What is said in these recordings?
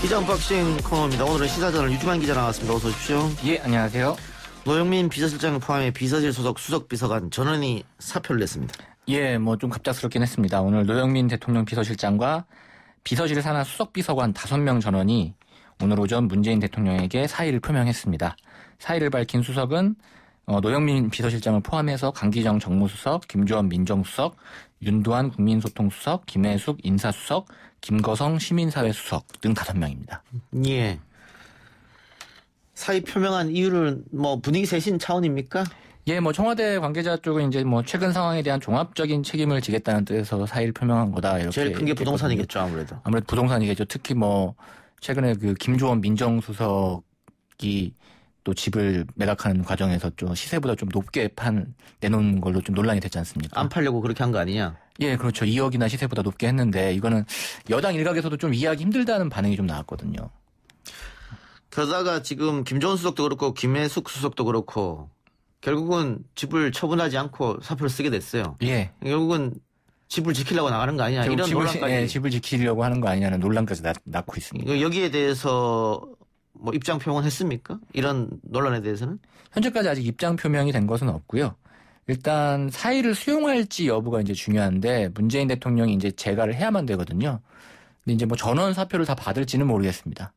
기자 언박싱 코너입니다. 오늘은 시사전을 유주만 기자 나왔습니다. 어서 오십시오. 예, 안녕하세요. 노영민 비서실장을 포함해 비서실 소속 수석 비서관 전원이 사표를 냈습니다. 예, 뭐 좀 갑작스럽긴 했습니다. 오늘 노영민 대통령 비서실장과 비서실을 사나 수석 비서관 5명 전원이 오늘 오전 문재인 대통령에게 사의를 표명했습니다. 사의를 밝힌 수석은 어, 노영민 비서실장을 포함해서 강기정 정무수석, 김주원 민정수석, 윤도환 국민소통수석, 김혜숙 인사수석, 김거성 시민사회수석 등 다섯 명입니다. 예. 사의 표명한 이유를 뭐 분위기 세신 차원입니까? 예, 뭐 청와대 관계자 쪽은 이제 뭐 최근 상황에 대한 종합적인 책임을 지겠다는 뜻에서 사의를 표명한 거다 이렇게. 제일 큰 게 부동산이겠죠 아무래도. 아무래도 부동산이겠죠. 특히 뭐 최근에 그김주원 민정수석이 또 집을 매각하는 과정에서 좀 시세보다 좀 높게 판 내놓은 걸로 좀 논란이 됐지 않습니까? 안 팔려고 그렇게 한 거 아니냐? 예, 그렇죠. 2억이나 시세보다 높게 했는데 이거는 여당 일각에서도 좀 이해하기 힘들다는 반응이 좀 나왔거든요. 게다가 지금 김정은 수석도 그렇고 김혜숙 수석도 그렇고 결국은 집을 처분하지 않고 사표를 쓰게 됐어요. 예. 결국은 집을 지키려고 나가는 거 아니냐 이런 집을, 논란까지 예, 집을 지키려고 하는 거 아니냐는 논란까지 낳고 있습니다. 여기에 대해서 뭐 입장 표명했습니까? 은 이런 논란에 대해서는 현재까지 아직 입장 표명이 된 것은 없고요. 일단 사의를 수용할지 여부가 이제 중요한데 문재인 대통령이 이제 재가를 해야만 되거든요. 근데 이제 뭐 전원 사표를 다 받을지는 모르겠습니다.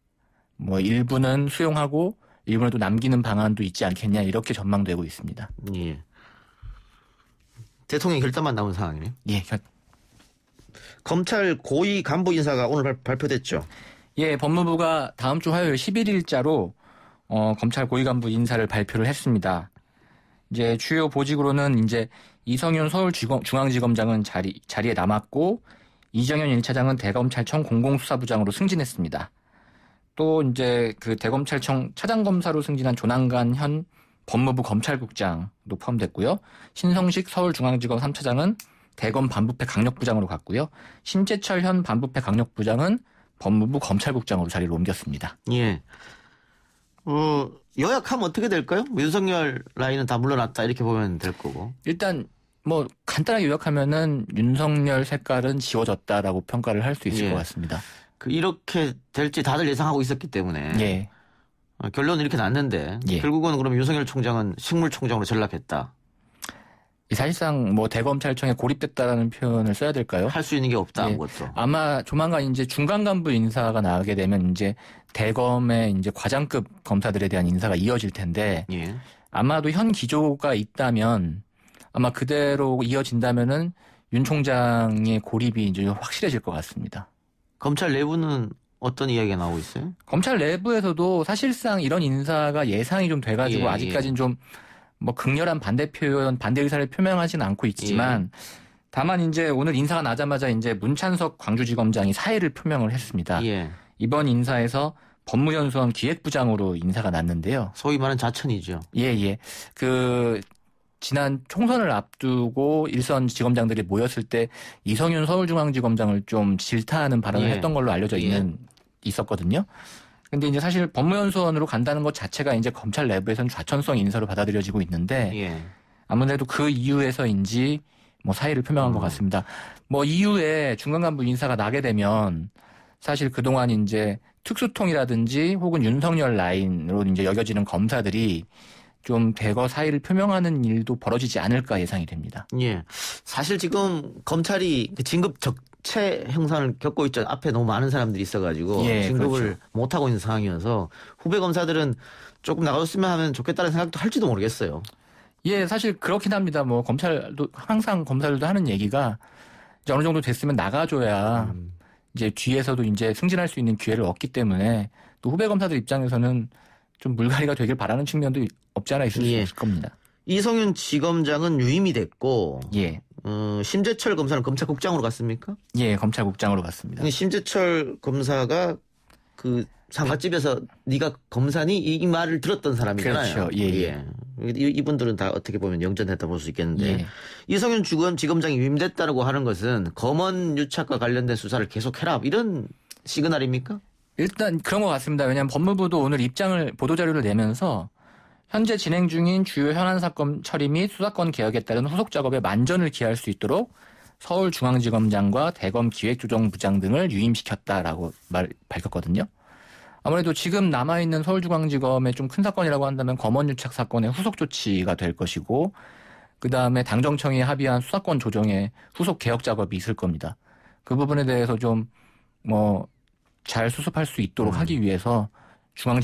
뭐 일부는 수용하고 일부는 또 남기는 방안도 있지 않겠냐 이렇게 전망되고 있습니다. 예. 대통령 결단만 나온 상황이네요. 예. 검찰 고위 간부 인사가 오늘 발표됐죠. 예, 법무부가 다음 주 화요일 11일자로 어, 검찰 고위 간부 인사를 발표를 했습니다. 이제 주요 보직으로는 이제 이성윤 서울중앙지검장은 자리, 자리에 남았고 이정현 1차장은 대검찰청 공공수사부장으로 승진했습니다. 또 이제 그 대검찰청 차장검사로 승진한 조남관 현 법무부 검찰국장도 포함됐고요. 신성식 서울중앙지검 3차장은 대검 반부패 강력부장으로 갔고요. 신재철현 반부패 강력부장은 법무부 검찰국장으로 자리를 옮겼습니다. 예. 어, 요약하면 어떻게 될까요? 뭐 윤석열 라인은 다 물러났다 이렇게 보면 될 거고. 일단 뭐 간단하게 요약하면은 윤석열 색깔은 지워졌다라고 평가를 할 수 있을 예. 것 같습니다. 그 이렇게 될지 다들 예상하고 있었기 때문에 예. 결론은 이렇게 났는데 예. 결국은 그럼 러 윤석열 총장은 식물 총장으로 전락했다. 사실상 뭐 대검찰청에 고립됐다라는 표현을 써야 될까요? 할 수 있는 게 없다 네. 아무것도. 아마 조만간 이제 중간 간부 인사가 나가게 되면 이제 대검의 이제 과장급 검사들에 대한 인사가 이어질 텐데 예. 아마도 현 기조가 있다면 아마 그대로 이어진다면은 윤 총장의 고립이 이제 확실해질 것 같습니다. 검찰 내부는 어떤 이야기가 나오고 있어요? 검찰 내부에서도 사실상 이런 인사가 예상이 좀 돼가지고 예, 예. 아직까지는 예. 좀뭐 극렬한 반대 표현, 반대 의사를 표명하지는 않고 있지만 예. 다만 이제 오늘 인사가 나자마자 이제 문찬석 광주지검장이 사의를 표명을 했습니다. 예. 이번 인사에서 법무연수원 기획부장으로 인사가 났는데요. 소위 말하는 자천이죠. 예, 예. 그 지난 총선을 앞두고 일선 지검장들이 모였을 때 이성윤 서울중앙지검장을 좀 질타하는 발언을 예. 했던 걸로 알려져 예. 있는 있었거든요. 근데 이제 사실 법무연수원으로 간다는 것 자체가 이제 검찰 내부에서는 좌천성 인사로 받아들여지고 있는데 예. 아무래도 그 이유에서인지 뭐 사의를 표명한 음. 것 같습니다. 뭐 이후에 중간 간부 인사가 나게 되면 사실 그동안 이제 특수통이라든지 혹은 윤석열 라인으로 이제 여겨지는 검사들이 좀 대거 사의를 표명하는 일도 벌어지지 않을까 예상이 됩니다. 예. 사실 지금 검찰이 그 진급 적체 형상을 겪고 있죠. 앞에 너무 많은 사람들이 있어가지고 예, 진급을 그렇죠. 못하고 있는 상황이어서 후배 검사들은 조금 나가줬으면 하면 좋겠다는 생각도 할지도 모르겠어요. 예, 사실 그렇긴 합니다. 뭐 검찰도 항상 검사들도 하는 얘기가 이제 어느 정도 됐으면 나가줘야 음. 이제 뒤에서도 이제 승진할 수 있는 기회를 얻기 때문에 또 후배 검사들 입장에서는 좀 물갈이가 되길 바라는 측면도 없지 않아 있을 예. 수 있을 겁니다. 이성윤 지검장은 유임이 됐고 예. 어, 심재철 검사는 검찰국장으로 갔습니까? 예, 검찰국장으로 갔습니다. 심재철 검사가 그 상가집에서 네가 검사니 이, 이 말을 들었던 사람이잖아요. 그렇죠. 예, 예. 예. 이분들은 다 어떻게 보면 영전했다 볼 수 있겠는데 예. 이성윤 주검 지검장이 위임됐다고 하는 것은 검언 유착과 관련된 수사를 계속해라 이런 시그널입니까? 일단 그런 것 같습니다. 왜냐하면 법무부도 오늘 입장을 보도자료를 내면서 현재 진행 중인 주요 현안 사건 처리 및 수사권 개혁에 따른 후속 작업에 만전을 기할 수 있도록 서울중앙지검장과 대검 기획조정부장 등을 유임시켰다라고 말, 밝혔거든요. 아무래도 지금 남아있는 서울중앙지검의 좀 큰 사건이라고 한다면 검언유착 사건의 후속 조치가 될 것이고, 그 다음에 당정청이 합의한 수사권 조정의 후속 개혁 작업이 있을 겁니다. 그 부분에 대해서 좀, 뭐, 잘 수습할 수 있도록 음. 하기 위해서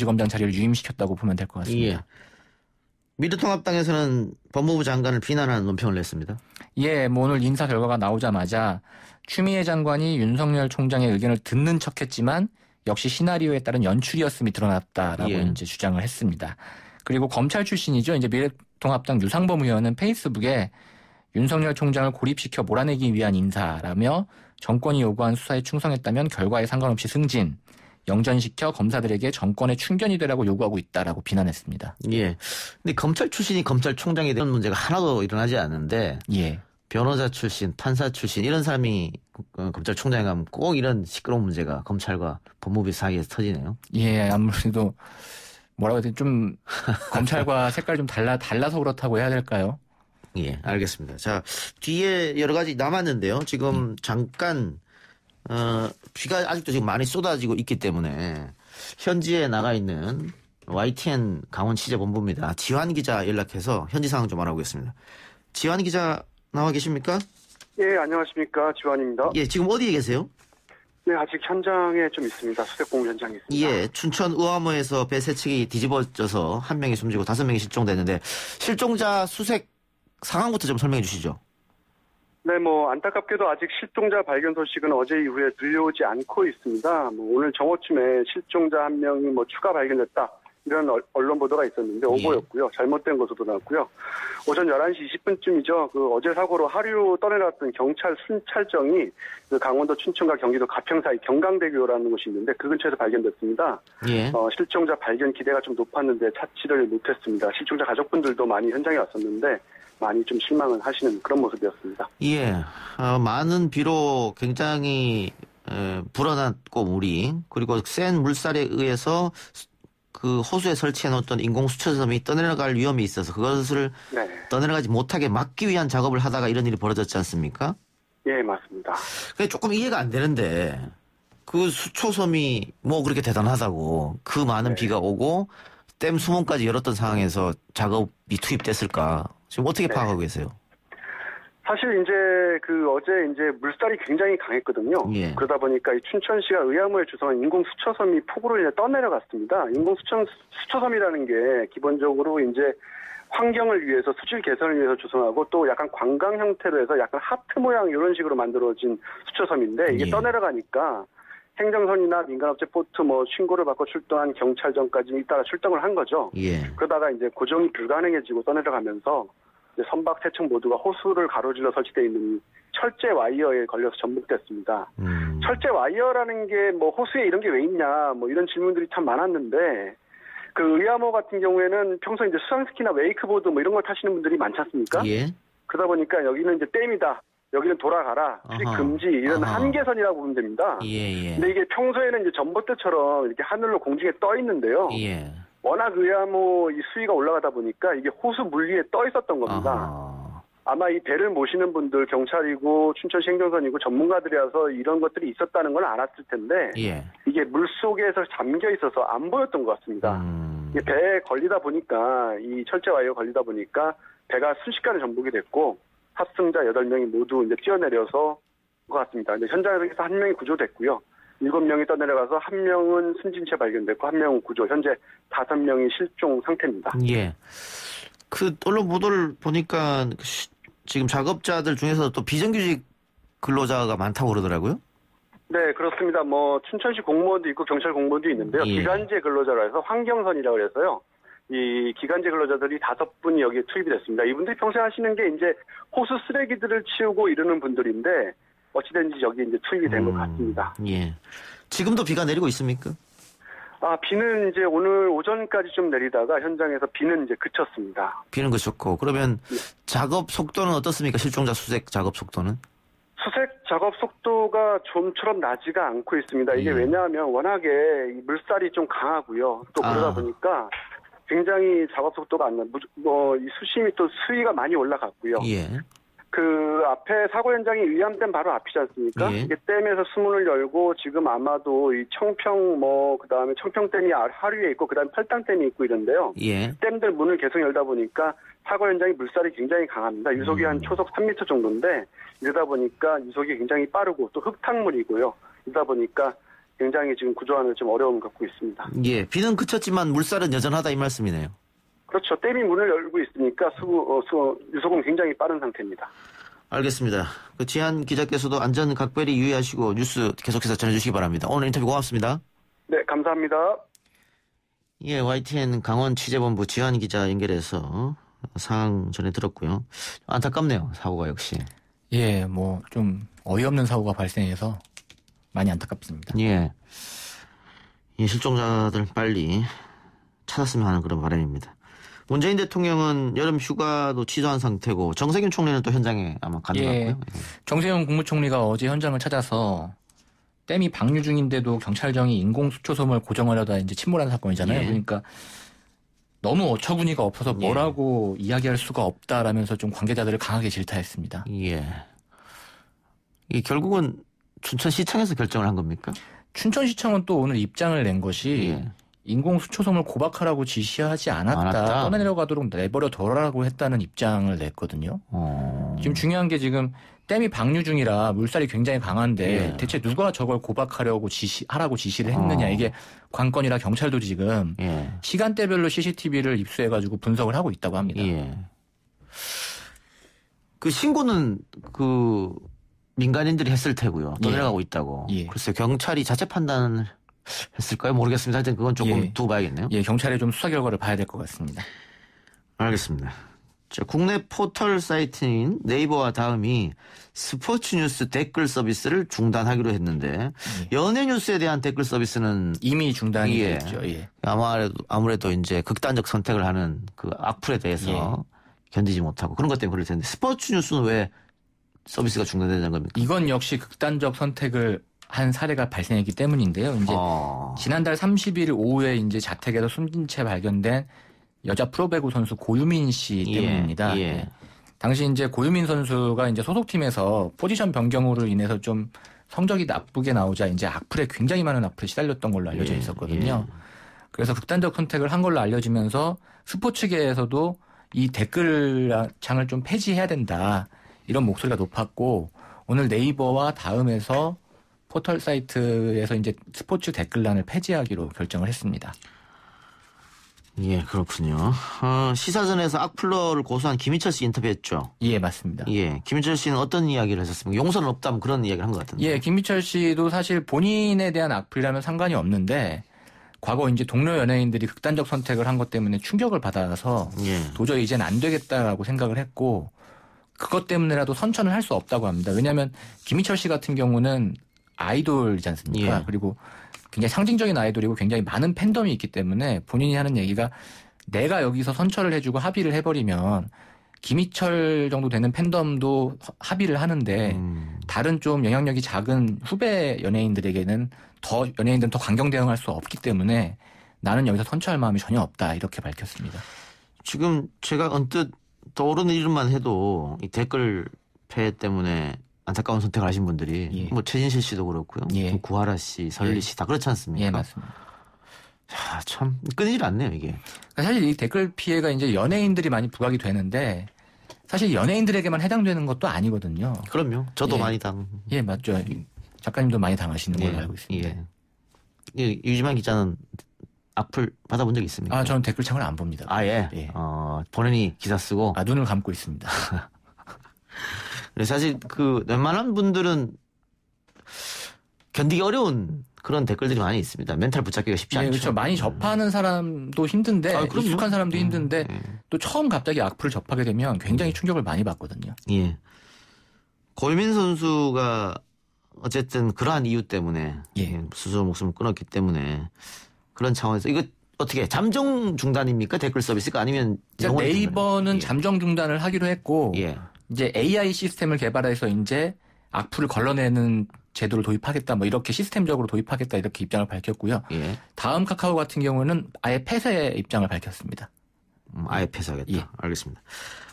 중앙지검장 자리를 유임시켰다고 보면 될 것 같습니다. 예. 미래통합당에서는 법무부 장관을 비난하는 논평을 냈습니다. 예, 뭐 오늘 인사 결과가 나오자마자 추미애 장관이 윤석열 총장의 의견을 듣는 척했지만 역시 시나리오에 따른 연출이었음이 드러났다라고 예. 이제 주장을 했습니다. 그리고 검찰 출신이죠. 이제 미래통합당 유상범 의원은 페이스북에 윤석열 총장을 고립시켜 몰아내기 위한 인사라며 정권이 요구한 수사에 충성했다면 결과에 상관없이 승진, 영전시켜 검사들에게 정권의 충견이 되라고 요구하고 있다라고 비난했습니다. 예. 근데 검찰 출신이 검찰총장에 대한 문제가 하나도 일어나지 않는데 예. 변호사 출신, 판사 출신 이런 사람이 어, 검찰총장에 가면 꼭 이런 시끄러운 문제가 검찰과 법무부 사이에서 터지네요. 예, 아무래도 뭐라고 해야 되지 좀 검찰과 색깔좀 달라 달라서 그렇다고 해야 될까요? 예, 알겠습니다. 자, 뒤에 여러 가지 남았는데요. 지금 음. 잠깐 어, 비가 아직도 지금 많이 쏟아지고 있기 때문에 현지에 나가 있는 YTN 강원 취재본부입니다. 지환 기자 연락해서 현지 상황 좀 알아보겠습니다. 지환 기자 나와 계십니까? 예, 안녕하십니까. 지환입니다. 예, 지금 어디에 계세요? 네, 아직 현장에 좀 있습니다. 수색공 현장에 있습니다. 예, 춘천 우암호에서 배 세측이 뒤집어져서 한 명이 숨지고 다섯 명이 실종됐는데 실종자 수색 상황부터 좀 설명해 주시죠. 네, 뭐 안타깝게도 아직 실종자 발견 소식은 어제 이후에 들려오지 않고 있습니다. 뭐 오늘 정오쯤에 실종자 한 명이 뭐 추가 발견됐다. 이런 언론 보도가 있었는데 예. 오보였고요. 잘못된 것으로 나왔고요. 오전 11시 20분쯤이죠. 그 어제 사고로 하류 떠내려왔던 경찰 순찰정이 그 강원도 춘천과 경기도 가평 사이 경강대교라는 곳이 있는데 그 근처에서 발견됐습니다. 예. 어, 실종자 발견 기대가 좀 높았는데 찾지를 못했습니다. 실종자 가족분들도 많이 현장에 왔었는데 많이 좀 실망을 하시는 그런 모습이었습니다. 예, 어, 많은 비로 굉장히 에, 불어났고 물이 그리고 센 물살에 의해서 그 호수에 설치해 놓던 인공 수초섬이 떠내려갈 위험이 있어서 그것을 네. 떠내려가지 못하게 막기 위한 작업을 하다가 이런 일이 벌어졌지 않습니까? 예, 맞습니다. 그게 조금 이해가 안 되는데 그 수초섬이 뭐 그렇게 대단하다고 그 많은 네. 비가 오고 댐 수문까지 열었던 상황에서 작업이 투입됐을까? 지금 어떻게 네. 파악하고 계세요? 사실 이제 그 어제 이제 물살이 굉장히 강했거든요. 예. 그러다 보니까 이 춘천시가 의암을 주한 인공 수처섬이 폭우로 인해 떠내려갔습니다. 인공 수천, 수초섬이라는 게 기본적으로 이제 환경을 위해서 수질 개선을 위해서 조성하고 또 약간 관광 형태로 해서 약간 하트 모양 이런 식으로 만들어진 수처섬인데 이게 예. 떠내려가니까 행정선이나 민간업체 포트 뭐 신고를 받고 출동한 경찰정까지 잇따라 출동을 한 거죠. 예. 그러다가 이제 고정이 불가능해지고 떠내려가면서 선박 세층 모두가 호수를 가로질러 설치되어 있는 철제 와이어에 걸려서 전복됐습니다. 음. 철제 와이어라는 게 뭐 호수에 이런 게 왜 있냐 뭐 이런 질문들이 참 많았는데 그 의암호 같은 경우에는 평소 이제 수상스키나 웨이크보드 뭐 이런 걸 타시는 분들이 많지 않습니까? 예. 그러다 보니까 여기는 이제 댐이다. 여기는 돌아가라. 출입 금지 이런 아하. 한계선이라고 보면 됩니다. 예, 예. 근데 이게 평소에는 이제 전봇대처럼 이렇게 하늘로 공중에 떠 있는데요. 예. 워낙 의암호 뭐 이 수위가 올라가다 보니까 이게 호수 물위에떠 있었던 겁니다. 아하. 아마 이 배를 모시는 분들 경찰이고 춘천시 행정선이고 전문가들이어서 이런 것들이 있었다는 걸 알았을 텐데 예. 이게 물 속에서 잠겨 있어서 안 보였던 것 같습니다. 음. 배에 걸리다 보니까 이 철제 와이어 걸리다 보니까 배가 순식간에 전복이 됐고 합승자 8명이 모두 이제 뛰어내려서 것 같습니다. 근데 현장에서 한 명이 구조됐고요. 7 명이 떠내려가서 1 명은 숨진 채 발견됐고 1 명은 구조. 현재 5 명이 실종 상태입니다. 예. 그 언론 보도를 보니까 그 지금 작업자들 중에서 또 비정규직 근로자가 많다고 그러더라고요. 네, 그렇습니다. 뭐 춘천시 공무원도 있고 경찰 공무원도 있는데요. 예. 기간제 근로자라서 해 환경선이라고 해서요. 이 기간제 근로자들이 다섯 분이 여기에 투입이 됐습니다. 이분들이 평생 하시는 게 이제 호수 쓰레기들을 치우고 이러는 분들인데 어찌된지 여기 이제 투입이 된것 음, 같습니다. 예. 지금도 비가 내리고 있습니까? 아, 비는 이제 오늘 오전까지 좀 내리다가 현장에서 비는 이제 그쳤습니다. 비는 그쳤고, 그러면 네. 작업 속도는 어떻습니까? 실종자 수색 작업 속도는? 수색 작업 속도가 좀처럼 나지가 않고 있습니다. 이게 예. 왜냐하면 워낙에 물살이 좀 강하고요. 또 아. 그러다 아. 보니까 굉장히 작업 속도가 안 나. 뭐, 이 수심이 또 수위가 많이 올라갔고요. 예. 그 앞에 사고 현장이 일리암댐 바로 앞이지 않습니까? 예. 이게 댐에서 수문을 열고 지금 아마도 이 청평 뭐 그다음에 청평댐이 아, 하류에 있고 그다음에 팔당댐이 있고 이런데요. 예. 댐들 문을 계속 열다 보니까 사고 현장이 물살이 굉장히 강합니다. 유속이 음. 한 초속 3m 정도인데 이러다 보니까 유속이 굉장히 빠르고 또 흙탕물이고요. 이러다 보니까 굉장히 지금 구조하는 좀 어려움을 갖고 있습니다. 예, 비는 그쳤지만 물살은 여전하다 이 말씀이네요. 그렇죠. 댐이 문을 열고 있으니까 수, 어, 수, 유속은 굉장히 빠른 상태입니다. 알겠습니다. 그 지한 기자께서도 안전 각별히 유의하시고 뉴스 계속해서 전해주시기 바랍니다. 오늘 인터뷰 고맙습니다. 네, 감사합니다. 예, YTN 강원 취재본부 지한 기자 연결해서 상황 전해 들었고요. 안타깝네요. 사고가 역시. 예, 뭐 좀 어이없는 사고가 발생해서 많이 안타깝습니다. 예. 이 실종자들 빨리 찾았으면 하는 그런 바람입니다. 문재인 대통령은 여름 휴가도 취소한 상태고 정세균 총리는 또 현장에 아마 가는 예. 고요 예. 정세균 국무총리가 어제 현장을 찾아서 댐이 방류 중인데도 경찰정이 인공 수초섬을 고정하려다 이제 침몰한 사건이잖아요. 예. 그러니까 너무 어처구니가 없어서 예. 뭐라고 예. 이야기할 수가 없다라면서 좀 관계자들을 강하게 질타했습니다. 예. 이 결국은 춘천시청에서 결정을 한 겁니까? 춘천시청은 또 오늘 입장을 낸 것이 예. 인공 수초섬을 고박하라고 지시하지 않았다. 않았다. 떠내려 가도록 내버려 둬라라고 했다는 입장을 냈거든요. 어... 지금 중요한 게 지금 댐이 방류 중이라 물살이 굉장히 강한데 예. 대체 누가 저걸 고박하려고 지시하라고 지시를 했느냐 어... 이게 관건이라 경찰도 지금 예. 시간대별로 CCTV를 입수해 가지고 분석을 하고 있다고 합니다. 예. 그 신고는 그 민간인들이 했을 테고요. 예. 떠내려가고 있다고. 예. 글쎄 경찰이 자체 판단을 했을까요? 모르겠습니다. 하여튼 그건 조금 예. 두고 봐야겠네요. 예, 경찰에좀 수사 결과를 봐야 될 것 같습니다. 알겠습니다. 자, 국내 포털 사이트인 네이버와 다음이 스포츠 뉴스 댓글 서비스를 중단하기로 했는데 예. 연예 뉴스에 대한 댓글 서비스는 이미 중단이 예. 됐죠. 예. 아무래도 아무래도 이제 극단적 선택을 하는 그 악플에 대해서 예. 견디지 못하고 그런 것 때문에 그럴 텐데 스포츠 뉴스는 왜 서비스가 중단되는 겁니까? 이건 역시 극단적 선택을 한 사례가 발생했기 때문인데요. 이제 어. 지난달 30일 오후에 이제 자택에서 숨진 채 발견된 여자 프로배구 선수 고유민 씨 예, 때문입니다. 예. 예. 당시 이제 고유민 선수가 이제 소속팀에서 포지션 변경으로 인해서 좀 성적이 나쁘게 나오자 이제 악플에 굉장히 많은 악플이 시달렸던 걸로 알려져 예, 있었거든요. 예, 그래서 극단적 선택을 한 걸로 알려지면서 스포츠계에서도 이 댓글창을 좀 폐지해야 된다 이런 목소리가 높았고 오늘 네이버와 다음에서 포털 사이트에서 이제 스포츠 댓글란을 폐지하기로 결정을 했습니다. 예, 그렇군요. 어, 시사전에서 악플러를 고소한 김희철 씨 인터뷰했죠. 예, 맞습니다. 예, 김희철 씨는 어떤 이야기를 했었습니까? 용서는 없다면 그런 이야기를 한 것 같은데. 예, 김희철 씨도 사실 본인에 대한 악플이라면 상관이 없는데 과거 이제 동료 연예인들이 극단적 선택을 한 것 때문에 충격을 받아서 예. 도저히 이젠 안 되겠다라고 생각을 했고 그것 때문에라도 선천을 할 수 없다고 합니다. 왜냐하면 김희철 씨 같은 경우는 아이돌이지 않습니까? 예. 그리고 굉장히 상징적인 아이돌이고 굉장히 많은 팬덤이 있기 때문에 본인이 하는 얘기가 내가 여기서 선처를 해주고 합의를 해버리면 김희철 정도 되는 팬덤도 합의를 하는데 음. 다른 좀 영향력이 작은 후배 연예인들에게는 더 연예인들은 더 강경 대응할 수 없기 때문에 나는 여기서 선처할 마음이 전혀 없다 이렇게 밝혔습니다. 지금 제가 언뜻 떠오르는 이름만 해도 이 댓글 폐 때문에 안타까운 선택을 하신 분들이 예. 뭐 최진실 씨도 그렇고요. 예. 뭐 구하라 씨, 설리 예. 씨다 그렇지 않습니까? 예, 맞습니다. 자, 참 끊이질 않네요, 이게. 그러니까 사실 이 댓글 피해가 이제 연예인들이 많이 부각이 되는데 사실 연예인들에게만 해당되는 것도 아니거든요. 그럼요. 저도 예. 많이 당. 예, 맞죠. 작가님도 많이 당하시는 걸로 예. 알고 있습니다. 예. 예. 유지만 기자는 악플 받아본 적 있습니까? 아, 저는 댓글 창을 안 봅니다. 아, 예. 예. 어, 본인이 기사 쓰고. 아, 눈을 감고 있습니다. 네, 사실 그 웬만한 분들은 견디기 어려운 그런 댓글들이 많이 있습니다. 멘탈 붙잡기가 쉽지 네, 않죠. 그렇죠. 많이 음. 접하는 사람도 힘든데 아, 익숙한 사람도 음, 힘든데 음, 음. 또 처음 갑자기 악플을 접하게 되면 굉장히 예. 충격을 많이 받거든요. 예. 골민 선수가 어쨌든 그러한 이유 때문에 예. 스스로 목숨을 끊었기 때문에 그런 차원에서 이거 어떻게 잠정 중단입니까 댓글 서비스가 아니면 네이버는 예. 잠정 중단을 하기로 했고 예. 이제 AI 시스템을 개발해서 이제 악플을 걸러내는 제도를 도입하겠다 뭐 이렇게 시스템적으로 도입하겠다 이렇게 입장을 밝혔고요. 예. 다음 카카오 같은 경우는 아예 폐쇄 의 입장을 밝혔습니다. 음, 아예 폐쇄하겠다. 예. 알겠습니다.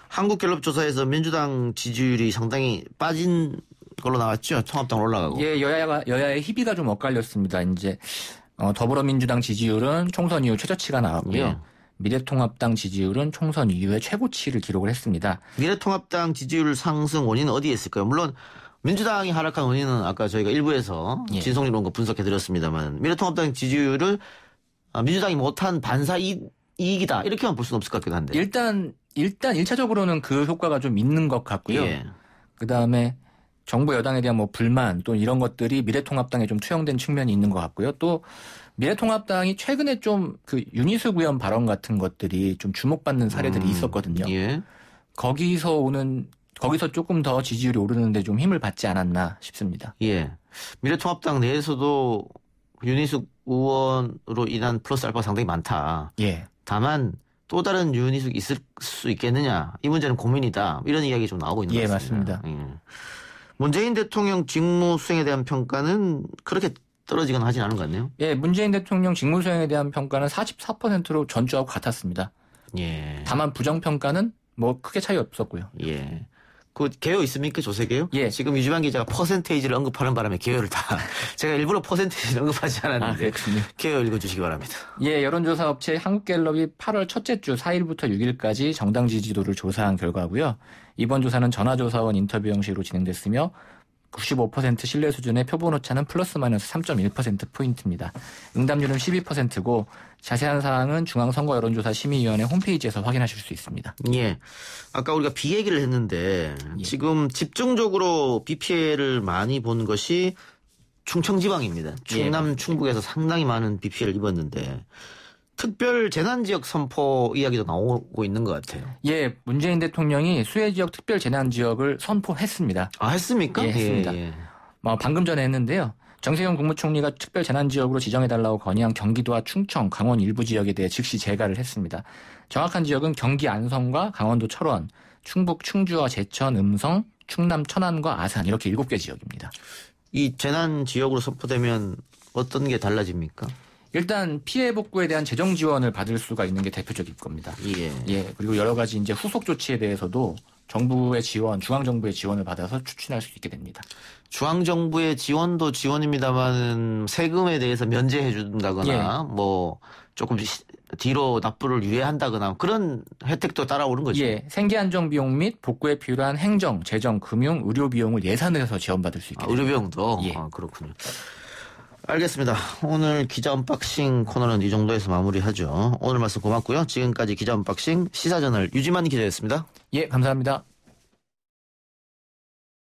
한국갤럽 조사에서 민주당 지지율이 상당히 빠진 걸로 나왔죠. 통합당 올라가고. 예, 여야가 여야의 희비가 좀 엇갈렸습니다. 이제 어, 더불어민주당 지지율은 총선 이후 최저치가 나왔고요. 예. 미래통합당 지지율은 총선 이후에 최고치를 기록을 했습니다. 미래통합당 지지율 상승 원인은 어디에 있을까요? 물론 민주당이 하락한 원인은 아까 저희가 일부에서 예. 진성리론과 분석해 드렸습니다만 미래통합당 지지율을 아, 민주당이 못한 반사 이익이다 이렇게만 볼 수는 없을 것 같기도 한데 일단 일단 일차적으로는그 효과가 좀 있는 것 같고요. 예. 그 다음에 정부 여당에 대한 뭐 불만 또 이런 것들이 미래통합당에 좀 투영된 측면이 있는 것 같고요. 또 미래통합당이 최근에 좀 그 유니스 구현 발언 같은 것들이 좀 주목받는 사례들이 음, 있었거든요. 예. 거기서 오는 거기서 조금 더 지지율이 오르는데 좀 힘을 받지 않았나 싶습니다. 예. 미래통합당 내에서도 유니숙 의원으로 인한 플러스 알파 상당히 많다. 예. 다만 또 다른 유니숙 있을 수 있겠느냐 이 문제는 고민이다 이런 이야기 좀 나오고 있는 것 예, 같습니다. 맞습니다. 예. 문재인 대통령 직무 수행에 대한 평가는 그렇게 떨어지거나 하진 않은 것 같네요. 예, 문재인 대통령 직무 수행에 대한 평가는 44%로 전주하고 같았습니다. 예. 다만 부정 평가는 뭐 크게 차이 없었고요. 예. 그 개요 있습니까 조세 개요? 예. 지금 유지만 기자가 퍼센테이지를 언급하는 바람에 개요를 다 제가 일부러 퍼센테이지를 언급하지 않았는데 아, 개요 읽어주시기 바랍니다. 예, 여론조사 업체 한국갤럽이 8월 첫째 주 4일부터 6일까지 정당 지지도를 조사한 결과고요. 이번 조사는 전화조사원 인터뷰 형식으로 진행됐으며 95% 신뢰 수준의 표본 오차는 플러스 마이너스 3.1%포인트입니다. 응답률은 12%고 자세한 사항은 중앙선거 여론조사 심의위원회 홈페이지에서 확인하실 수 있습니다. 예. 아까 우리가 비 얘기를 했는데 예. 지금 집중적으로 비 피해를 많이 본 것이 충청지방입니다. 충남, 예. 충북에서 상당히 많은 비 피해를 입었는데 특별 재난 지역 선포 이야기도 나오고 있는 것 같아요. 예, 문재인 대통령이 수해 지역 특별 재난 지역을 선포했습니다. 아, 했습니까? 예, 했습니다. 예, 예. 어, 방금 전에 했는데요. 정세균 국무총리가 특별 재난 지역으로 지정해 달라고 건의한 경기도와 충청, 강원 일부 지역에 대해 즉시 재가를 했습니다. 정확한 지역은 경기 안성과 강원도 철원, 충북 충주와 제천, 음성, 충남 천안과 아산 이렇게 7개 지역입니다. 이 재난 지역으로 선포되면 어떤 게 달라집니까? 일단 피해 복구에 대한 재정 지원을 받을 수가 있는 게대표적일 겁니다. 예. 예. 그리고 여러 가지 이제 후속 조치에 대해서도 정부의 지원, 중앙 정부의 지원을 받아서 추진할 수 있게 됩니다. 중앙 정부의 지원도 지원입니다만 세금에 대해서 면제해 준다거나 예. 뭐 조금 뒤로 납부를 유예한다거나 그런 혜택도 따라오는 거죠. 예, 생계 안정 비용 및 복구에 필요한 행정, 재정, 금융, 의료 비용을 예산에서 지원받을 수 있게. 아, 의료 비용도. 예. 아, 그렇군요. 알겠습니다. 오늘 기자 언박싱 코너는 이 정도에서 마무리하죠. 오늘 말씀 고맙고요. 지금까지 기자 언박싱 시사저널 유지만 기자였습니다. 예, 감사합니다.